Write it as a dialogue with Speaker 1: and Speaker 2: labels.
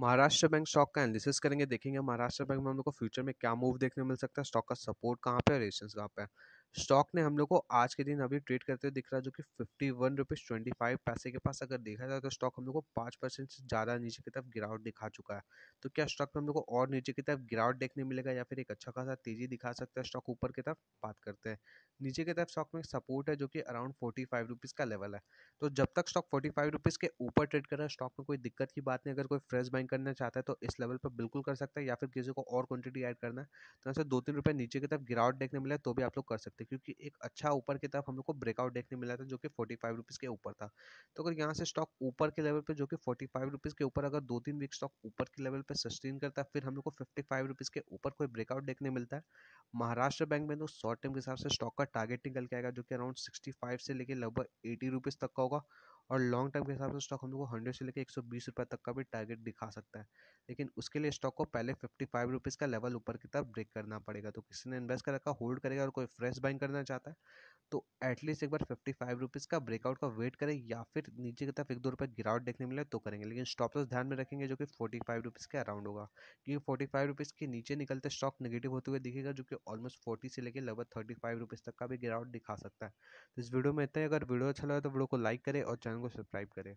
Speaker 1: Maharashtra bank stock का analysis करेंगे देखेंगे महाराष्ट्र बैंक में हम लोग को फ्यूचर में क्या मूव देखने मिल सकता है स्टॉक का सपोर्ट कहाँ पे और रेजिस्टेंस कहाँ पे है स्टॉक ने हम लोग को आज के दिन अभी ट्रेड करते हुए दिख रहा है जो कि fifty one rupees twenty five पैसे के पास अगर देखा जाए तो स्टॉक हम लोग को पाँच परसेंट से ज़्यादा नीचे की तरफ गिरावट दिखा चुका है तो क्या स्टॉक में हम लोग को और नीचे की तरफ गिरावट देखने मिलेगा या फिर एक अच्छा खासा तेज़ी दिखा सकता है स्टॉक ऊपर की तरफ बात करते हैं नीचे की तरफ स्टॉक में सपोर्ट है जो कि अराउंड फोर्टी फाइव रुपीज़ का लेवल है तो जब तक स्टॉक फोर्टी फाइव रुपीज़ के ऊपर ट्रेड कर रहा है स्टॉक में कोई दिक्कत की बात नहीं अगर कोई फ्रेश बाइंग करना चाहता है तो इस लेवल पर बिल्कुल कर सकता है या फिर किसी को और क्वान्टिटी एड करना है तो ऐसे दो तीन रुपये नीचे की तरफ गिरावट देखने मिला तो भी आप लोग कर सकते हैं सकते क्योंकि एक अच्छा ऊपर की तरफ हम लोग को ब्रेकआउट देखने मिला था जो कि फोर्टी फाइव रुपीज़ के ऊपर था तो अगर यहाँ से स्टॉक ऊपर के लेवल पे जो कि फोर्टी फाइव रुपीज़ के ऊपर अगर दो तीन वीक स्टॉक ऊपर के लेवल पे सस्टेन करता है फिर हम लोग को फिफ्टी फाइव रुपीज़ के ऊपर कोई ब्रेकआउट देखने मिलता है महाराष्ट्र बैंक में तो शॉर्ट टर्म के हिसाब से स्टॉक का टारगेट निकल के आएगा जो कि अराउंड सिक्सटी फाइव से लेकर लगभग एटी रुपीज़ तक का होगा और लॉन्ग टर्म के हिसाब से स्टॉक हम लोग को हंड्रेड से लेकर एक सौ बीस रुपये तक का भी टारगेट दिखा सकता है लेकिन उसके लिए स्टॉक को पहले फिफ्टी फाइव रुपीज़ का लेवल ऊपर की तरफ ब्रेक करना पड़ेगा तो किसी ने इन्वेस्ट कर रखा होल्ड करेगा और कोई फ्रेश बाइंग करना चाहता है तो एटलीस्ट एक बार फिफ्टी फाइव रुपीज़ का ब्रेकआउट का वेट करें या फिर नीचे की तरफ एक दो रुपये गिरावट देखने मिले तो करेंगे लेकिन स्टॉप लॉस ध्यान में रखेंगे जो कि फोर्टी फाइव रुपीज़ के अराउंड होगा क्योंकि फोर्टी फाइव रुपीज़ के नीचे निकलते स्टॉक नेगेटिव होते हुए दिखेगा जो कि ऑलमोस्ट फोर्टी से लेकर लगभग थर्टी फाइव रुपीज़ तक का भी गिरावट दिखा सकता है तो इस वीडियो में इतना ही अगर वीडियो अच्छा लगा तो वीडियो को लाइक करें और चैनल को सब्सक्राइब करें